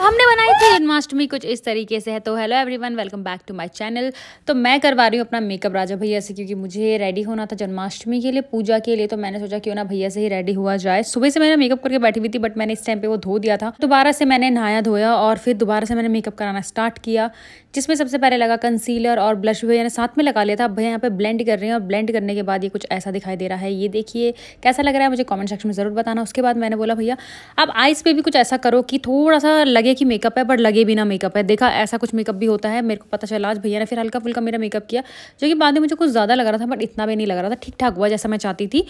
हमने बनाई थी जन्माष्टमी कुछ इस तरीके से है तो hello everyone welcome back to my channel तो मैं करवा रही हूँ अपना मेकअप राजा भैया से क्योंकि मुझे रेडी होना था जन्माष्टमी के लिए पूजा के लिए तो मैंने सोचा क्यों ना भैया से ही रेडी हुआ जाए सुबह से मैंने मेकअप करके बैठी हुई थी बट मैंने इस टाइम पे वो धो दिया था दोबारा से मैंने नहाया धोया और फिर दोबारा से मैंने मेकअप कराना स्टार्ट किया जिसमें सबसे पहले लगा कंसीलर और ब्लश भैया ने साथ में लगा लिया था भैया यहाँ पे ब्लेंड कर रहे हैं और ब्लेंड करने के बाद ये कुछ ऐसा दिखाई दे रहा है ये देखिए कैसा लग रहा है मुझे कॉमेंट सेक्शन में ज़रूर बताना उसके बाद मैंने बोला भैया आप आइस पे भी कुछ ऐसा करो कि थोड़ा सा लगे कि मेकअप है बट लगे भी ना मेकअप है देखा ऐसा कुछ मेकअप भी होता है मेरे को पता चला आज भैया ने फिर हल्का फुल्का मेरा मेकअप किया जो कि बाद में मुझे कुछ ज़्यादा लग रहा था बट इतना भी नहीं लग रहा था ठीक ठाक हुआ जैसा मैं चाहती थी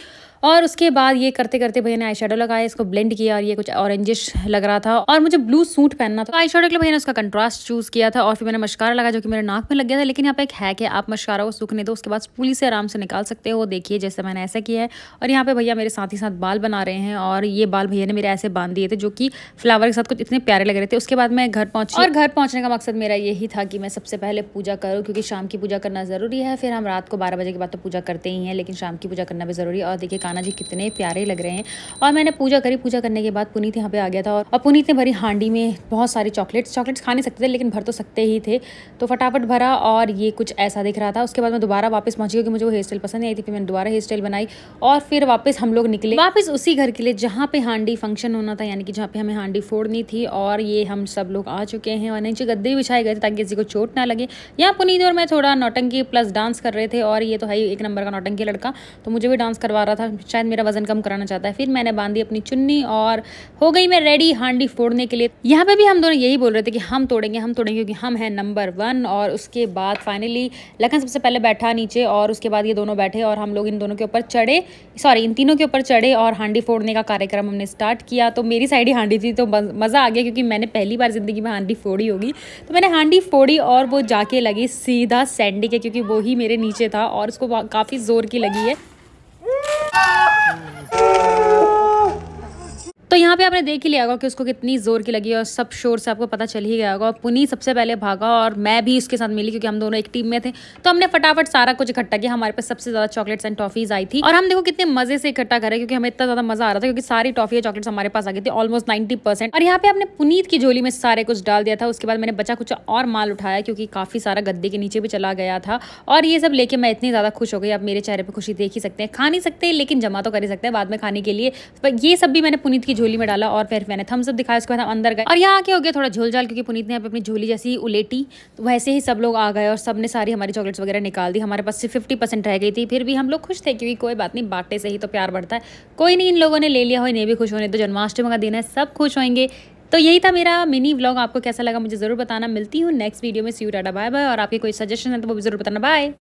और उसके बाद ये करते करते भैया ने आई लगाया इसको ब्लेंड किया और ये कुछ ऑरेंजिश लग रहा था और मुझे ब्लू सूट पहनना था आई के लिए भैया ने उसका कंट्रास्ट चूज़ किया था और फिर मैंने मशकारा लगा जो कि मेरे नाक में लग गया था लेकिन यहाँ पर एक है है आप मशकारा को सूखने दो उसके बाद पूरी से आराम से निकाल सकते हो देखिए जैसे मैंने ऐसा किया है और यहाँ पे भैया मेरे साथ ही साथ बाल बना रहे हैं और ये बाल भैया ने मेरे ऐसे बांध दिए थे जो कि फ्लावर के साथ कुछ इतने प्यारे लग रहे रहे थे उसके बाद मैं घर पहुंची और घर पहुंचने का मकसद मेरा यही था कि मैं सबसे पहले पूजा करूँ क्योंकि शाम की पूजा करना ज़रूरी है फिर हम रात को बारह बजे के बाद तो पूजा करते ही हैं लेकिन शाम की पूजा करना भी ज़रूरी है और देखिए काना जी कितने प्यारे लग रहे हैं और मैंने पूजा करी पूजा करने के बाद पुनीत यहाँ पे आ गया था और पुनीत ने भरी हांडी में बहुत सारी चॉकलेट्स चॉकलेट्स खा नहीं सकते थे लेकिन भर तो सकते ही थे तो फटाफट भरा और ये कुछ ऐसा दिख रहा था उसके बाद मैं दोबारा वापस पहुंची क्योंकि मुझे वो हेयर स्टाइल पसंद नहीं आई थी फिर मैंने दोबारा हेयर स्टाइल बनाई और फिर वापस हम लोग निकले वापस उसी घर के लिए जहाँ पे हांडी फंक्शन होना था यानी कि जहाँ पे हमें हांडी फोड़नी थी और ये लिए हम सब लोग आ चुके हैं और नीचे गद्दे भी बिछाए गए थे ताकि किसी को चोट ना लगे यहाँ पुनीत और मैं थोड़ा नौटंकी प्लस डांस कर रहे थे और ये तो है एक नंबर का नौटंकी लड़का तो मुझे भी डांस करवा रहा था शायद मेरा वजन कम कराना चाहता है फिर मैंने बांधी अपनी चुन्नी और हो गई मैं रेडी हांडी फोड़ने के लिए यहाँ पर भी हम दोनों यही बोल रहे थे कि हम तोड़ेंगे हम तोड़ेंगे क्योंकि हम हैं नंबर वन और उसके बाद फाइनली लखन सबसे पहले बैठा नीचे और उसके बाद ये दोनों बैठे और हम लोग इन दोनों के ऊपर चढ़े सॉरी इन तीनों के ऊपर चढ़े और हांडी फोड़ने का कार्यक्रम हमने स्टार्ट किया तो मेरी साइड ही हांडी थी तो मज़ा आ गया क्योंकि मैंने मैंने पहली बार ज़िंदगी में हांडी फोड़ी होगी तो मैंने हांडी फोड़ी और वो जाके लगी सीधा सैंडी के क्योंकि वो ही मेरे नीचे था और उसको काफ़ी ज़ोर की लगी है तो यहाँ पे आपने देख ही लिया होगा कि उसको कितनी ज़ोर की लगी और सब शोर से आपको पता चल ही गया होगा पुनी सबसे पहले भागा और मैं भी उसके साथ मिली क्योंकि हम दोनों एक टीम में थे तो हमने फटाफट सारा कुछ इकट्ठा किया हमारे पास सबसे ज़्यादा चॉकलेट्स एंड टॉफीज आई थी और हम देखो कितने मज़े से इकट्ठा करें क्योंकि हमें इतना ज़्यादा मज़ा आ रहा था क्योंकि सारी टॉफी और चॉकलेट्स हमारे पास आ गई थी ऑलमोस्ट नाइन्टी और यहाँ पे आपने पुनीत की झोली में सारे कुछ डाल दिया था उसके बाद मैंने बचा कुछ और माल उठाया क्योंकि काफ़ी सारा गद्दे के नीचे भी चला गया था और ये सब लेके मैं इतनी ज़्यादा खुश हो गई आप मेरे चेहरे पर खुशी देख ही सकते हैं खा नहीं सकते लेकिन जमा तो कर ही सकते हैं बाद में खाने के लिए ये सब भी मैंने पुनीत की झोली झोली में डाला और फिर मैंने थम्सअप दिखाया उसके बाद हम अंदर गए और यहाँ आके हो गया थोड़ा झोलझाल क्योंकि पुनीत ने अपनी झोली जैसी उलेटी तो वैसे ही सब लोग आ गए और सब ने सारी हमारी चॉकलेट्स वगैरह निकाल दी हमारे पास सिर्फ फिफ्टी परसेंट रह गई थी फिर भी हम लोग खुश थे क्योंकि कोई बात नहीं बांटे से ही तो प्यार बढ़ता है कोई नहीं इन लोगों ने ले लिया हो इन्हें भी खुश होने तो जन्माष्टमी का दिन है सब खुश होंगे तो यही था मेरा मिनी व्लॉग आपको कैसा लगा मुझे ज़रूर बताना मिलती हूँ नेक्स्ट वीडियो में सी यू डाटा बाय बाय और आपके कोई सजेशन है तो वो भी ज़रूर बताना बाय